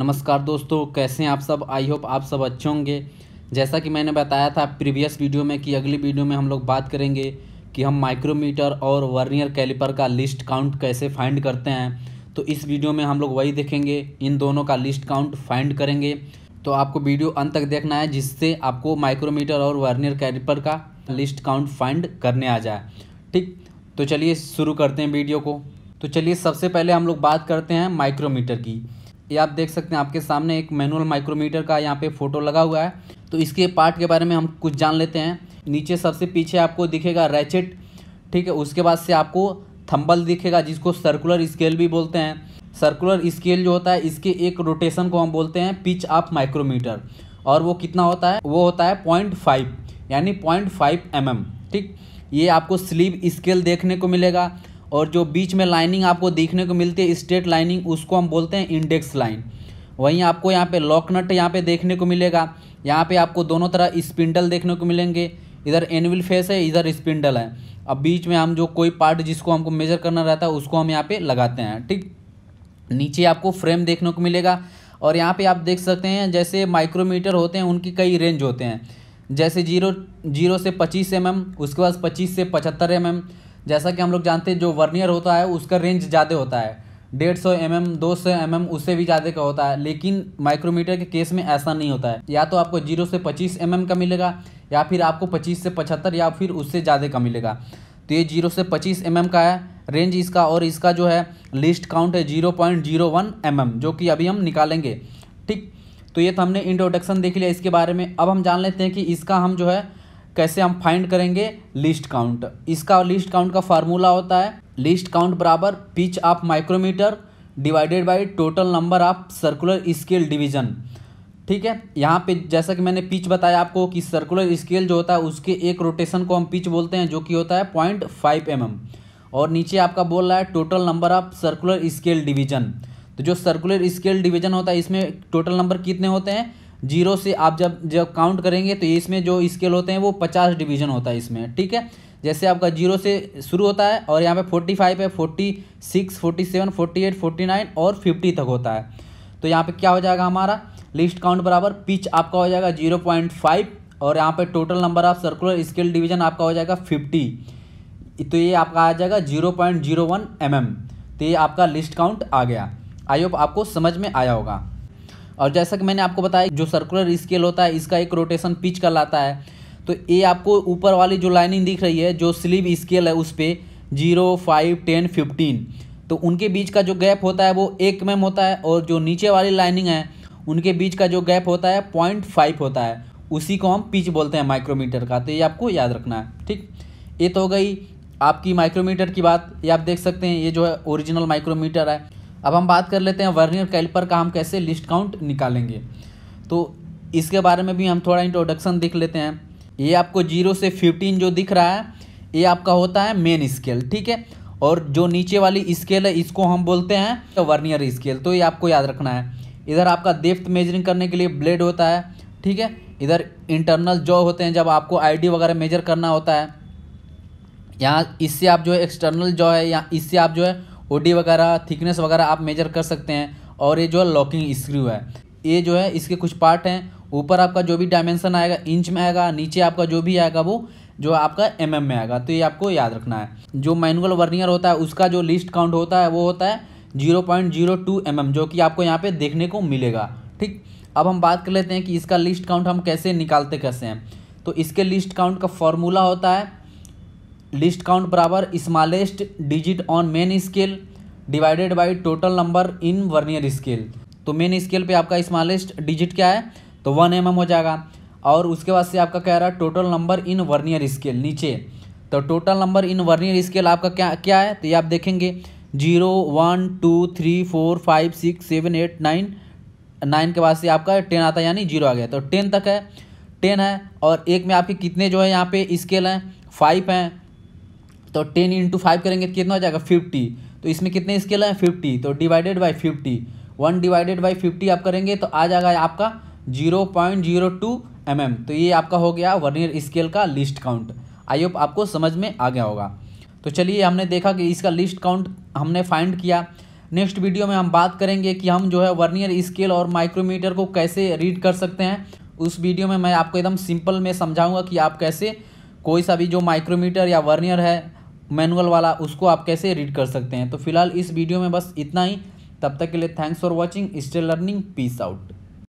नमस्कार दोस्तों कैसे हैं आप सब आई होप आप सब अच्छे होंगे जैसा कि मैंने बताया था प्रीवियस वीडियो में कि अगली वीडियो में हम लोग बात करेंगे कि हम माइक्रोमीटर और वर्नियर कैलिपर का लिस्ट काउंट कैसे फाइंड करते हैं तो इस वीडियो में हम लोग वही देखेंगे इन दोनों का लिस्ट काउंट फाइंड करेंगे तो आपको वीडियो अंत तक देखना है जिससे आपको माइक्रोमीटर और वर्नियर कैलिपर का लिस्ट काउंट फाइंड करने आ जाए ठीक तो चलिए शुरू करते हैं वीडियो को तो चलिए सबसे पहले हम लोग बात करते हैं माइक्रोमीटर की ये आप देख सकते हैं आपके सामने एक मैनुअल माइक्रोमीटर का यहाँ पे फोटो लगा हुआ है तो इसके पार्ट के बारे में हम कुछ जान लेते हैं नीचे सबसे पीछे आपको दिखेगा रैचेट ठीक है उसके बाद से आपको थम्बल दिखेगा जिसको सर्कुलर स्केल भी बोलते हैं सर्कुलर स्केल जो होता है इसके एक रोटेशन को हम बोलते हैं पिच ऑफ माइक्रोमीटर और वो कितना होता है वो होता है पॉइंट फाइव यानी पॉइंट फाइव एम ठीक ये आपको स्लीव स्केल देखने को मिलेगा और जो बीच में लाइनिंग आपको देखने को मिलती है स्ट्रेट लाइनिंग उसको हम बोलते हैं इंडेक्स लाइन वहीं आपको यहाँ पे लॉकनट यहाँ पे देखने को मिलेगा यहाँ पे आपको दोनों तरह स्पिंडल देखने को मिलेंगे इधर एनविल फेस है इधर स्पिंडल है अब बीच में हम जो कोई पार्ट जिसको हमको मेजर करना रहता है उसको हम यहाँ पे लगाते हैं ठीक नीचे आपको फ्रेम देखने को मिलेगा और यहाँ पे आप देख सकते हैं जैसे माइक्रोमीटर होते हैं उनकी कई रेंज होते हैं जैसे जीरो जीरो से पच्चीस एम mm, उसके बाद पच्चीस से पचहत्तर एम mm, जैसा कि हम लोग जानते हैं जो वर्नियर होता है उसका रेंज ज़्यादा होता है डेढ़ सौ एम एम दो सौ एम एम उससे भी ज़्यादा का होता है लेकिन माइक्रोमीटर के केस में ऐसा नहीं होता है या तो आपको जीरो से पच्चीस एम एम का मिलेगा या फिर आपको पच्चीस से पचहत्तर या फिर उससे ज़्यादा का मिलेगा तो ये जीरो से पच्चीस एम एम का है रेंज इसका और इसका जो है लिस्ट काउंट है zero point zero one M M जो कि अभी हम निकालेंगे ठीक तो ये तो हमने इंट्रोडक्शन देख लिया इसके बारे में अब हम जान लेते हैं कि इसका हम जो है कैसे हम फाइंड करेंगे लिस्ट काउंट इसका लिस्ट काउंट का फार्मूला होता है लिस्ट काउंट बराबर pitch of micrometer divided by total number of circular scale division ठीक है यहाँ पे जैसा कि मैंने पिच बताया आपको कि सर्कुलर स्केल जो होता है उसके एक रोटेशन को हम पिच बोलते हैं जो कि होता है पॉइंट फाइव एम एम और नीचे आपका बोल रहा है total number of circular scale division तो जो सर्कुलर स्केल डिवीजन होता है इसमें टोटल नंबर कितने होते हैं जीरो से आप जब जब काउंट करेंगे तो इसमें जो स्केल होते हैं वो पचास डिवीजन होता है इसमें ठीक है जैसे आपका जीरो से शुरू होता है और यहाँ पे फोर्टी फाइव है forty six forty seven forty eight forty nine और फिफ्टी तक होता है तो यहाँ पे क्या हो जाएगा हमारा लिस्ट काउंट बराबर पिच आपका हो जाएगा जीरो पॉइंट फाइव और यहाँ पे total number of circular scale division आपका हो जाएगा फिफ्टी तो ये आपका आ जाएगा zero point zero one M M तो ये आपका लिस्ट काउंट आ गया आई होप आपको समझ में आया होगा और जैसा कि मैंने आपको बताया जो सर्कुलर स्केल होता है इसका एक रोटेशन पिच कहलाता है तो ये आपको ऊपर वाली जो लाइनिंग दिख रही है जो स्लीव स्केल है उस पर जीरो फाइव टेन फिफ्टीन तो उनके बीच का जो गैप होता है वो एक एम होता है और जो नीचे वाली लाइनिंग है उनके बीच का जो गैप होता है पॉइंट फाइव होता है उसी को हम पिच बोलते हैं माइक्रोमीटर का तो ये आपको याद रखना है ठीक ये तो हो गई आपकी माइक्रोमीटर की बात ये आप देख सकते हैं ये जो है ओरिजिनल माइक्रोमीटर है अब हम बात कर लेते हैं वर्नियर कैलिपर का हम कैसे लिस्ट काउंट निकालेंगे तो इसके बारे में भी हम थोड़ा इंट्रोडक्शन देख लेते हैं ये आपको जीरो से फिफ्टीन जो दिख रहा है ये आपका होता है मेन स्केल ठीक है और जो नीचे वाली स्केल है इसको हम बोलते हैं तो वर्नियर स्केल तो ये आपको याद रखना है इधर आपका डेप्थ मेजरिंग करने के लिए ब्लेड होता है ठीक है इधर इंटरनल जॉ होते हैं जब आपको आईडी वगैरह मेजर करना होता है यहाँ इससे आप जो है एक्सटर्नल जॉ है या इससे आप जो है ओडी वगैरह थिकनेस वगैरह आप मेजर कर सकते हैं और ये जो है लॉकिंग स्क्रू है ये जो है इसके कुछ पार्ट हैं ऊपर आपका जो भी डायमेंसन आएगा इंच में आएगा नीचे आपका जो भी आएगा वो जो आपका एम mm में आएगा तो ये आपको याद रखना है जो मैनुअल वर्नियर होता है उसका जो लिस्ट काउंट होता है वो होता है zero point zero two M M जो कि आपको यहाँ पे देखने को मिलेगा ठीक अब हम बात कर लेते हैं कि इसका लिस्ट काउंट हम कैसे निकालते कैसे हैं तो इसके लिस्ट काउंट का फॉर्मूला होता है लिस्ट काउंट बराबर smallest digit on main scale divided by total number in vernier scale तो मेन स्केल पे आपका स्मॉलेस्ट डिजिट क्या है तो वन एम mm हो जाएगा और उसके बाद से आपका कह रहा है total number in vernier scale नीचे तो total number in vernier scale आपका क्या क्या है तो ये आप देखेंगे zero one two three four five six seven eight nine nine के बाद से आपका टेन आता है यानी जीरो आ गया तो टेन तक है टेन है और एक में आपके कितने जो है यहाँ पे स्केल हैं फाइव हैं तो टेन इंटू फाइव करेंगे तो कितना हो जाएगा फिफ्टी तो इसमें कितने स्केल हैं फिफ्टी तो divided by fifty one divided by fifty आप करेंगे तो आ जाएगा आपका zero point zero two M M तो ये आपका हो गया वर्नियर स्केल का लिस्ट काउंट आई होप आपको समझ में आ गया होगा तो चलिए हमने देखा कि इसका लिस्ट काउंट हमने फाइंड किया नेक्स्ट वीडियो में हम बात करेंगे कि हम जो है वर्नियर स्केल और माइक्रोमीटर को कैसे रीड कर सकते हैं उस वीडियो में मैं आपको एकदम सिंपल में समझाऊंगा कि आप कैसे कोई सा भी जो माइक्रोमीटर या वर्नियर है मैनुअल वाला उसको आप कैसे रीड कर सकते हैं तो फिलहाल इस वीडियो में बस इतना ही तब तक के लिए thanks for watching stay learning peace out